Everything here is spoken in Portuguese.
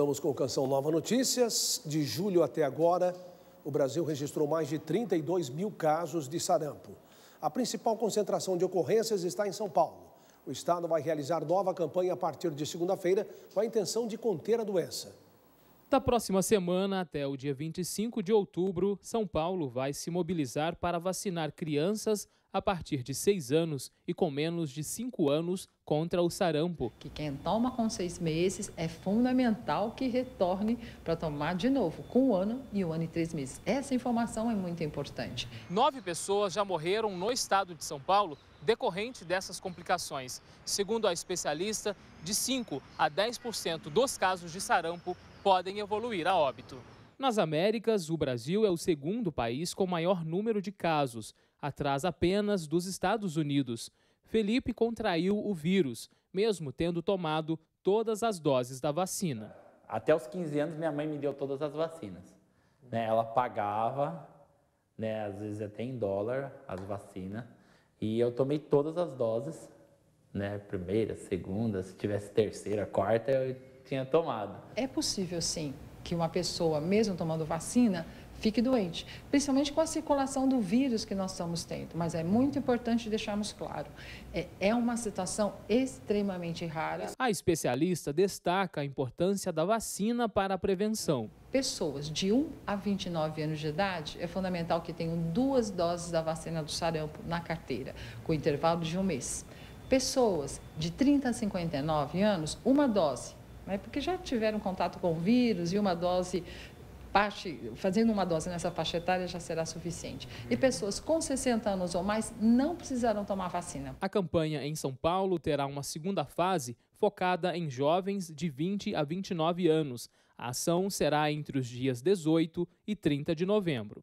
Vamos com Canção Nova Notícias. De julho até agora, o Brasil registrou mais de 32 mil casos de sarampo. A principal concentração de ocorrências está em São Paulo. O Estado vai realizar nova campanha a partir de segunda-feira com a intenção de conter a doença. Da próxima semana até o dia 25 de outubro, São Paulo vai se mobilizar para vacinar crianças, a partir de seis anos e com menos de cinco anos contra o sarampo. Que quem toma com seis meses é fundamental que retorne para tomar de novo, com um ano e um ano e três meses. Essa informação é muito importante. Nove pessoas já morreram no estado de São Paulo decorrente dessas complicações. Segundo a especialista, de 5 a 10% dos casos de sarampo podem evoluir a óbito. Nas Américas, o Brasil é o segundo país com maior número de casos, atrás apenas dos Estados Unidos. Felipe contraiu o vírus, mesmo tendo tomado todas as doses da vacina. Até os 15 anos, minha mãe me deu todas as vacinas. Né? Ela pagava, né, às vezes até em dólar, as vacinas. E eu tomei todas as doses, né, primeira, segunda, se tivesse terceira, quarta, eu tinha tomado. É possível, sim que uma pessoa, mesmo tomando vacina, fique doente, principalmente com a circulação do vírus que nós estamos tendo. Mas é muito importante deixarmos claro, é, é uma situação extremamente rara. A especialista destaca a importância da vacina para a prevenção. Pessoas de 1 a 29 anos de idade, é fundamental que tenham duas doses da vacina do sarampo na carteira, com intervalo de um mês. Pessoas de 30 a 59 anos, uma dose né? porque já tiveram contato com o vírus e uma dose Parte, fazendo uma dose nessa faixa etária já será suficiente. E pessoas com 60 anos ou mais não precisarão tomar vacina. A campanha em São Paulo terá uma segunda fase focada em jovens de 20 a 29 anos. A ação será entre os dias 18 e 30 de novembro.